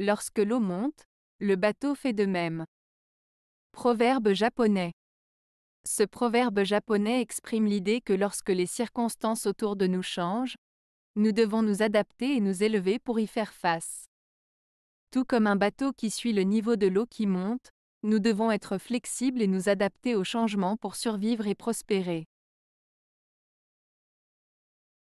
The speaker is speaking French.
Lorsque l'eau monte, le bateau fait de même. Proverbe japonais. Ce proverbe japonais exprime l'idée que lorsque les circonstances autour de nous changent, nous devons nous adapter et nous élever pour y faire face. Tout comme un bateau qui suit le niveau de l'eau qui monte, nous devons être flexibles et nous adapter aux changements pour survivre et prospérer.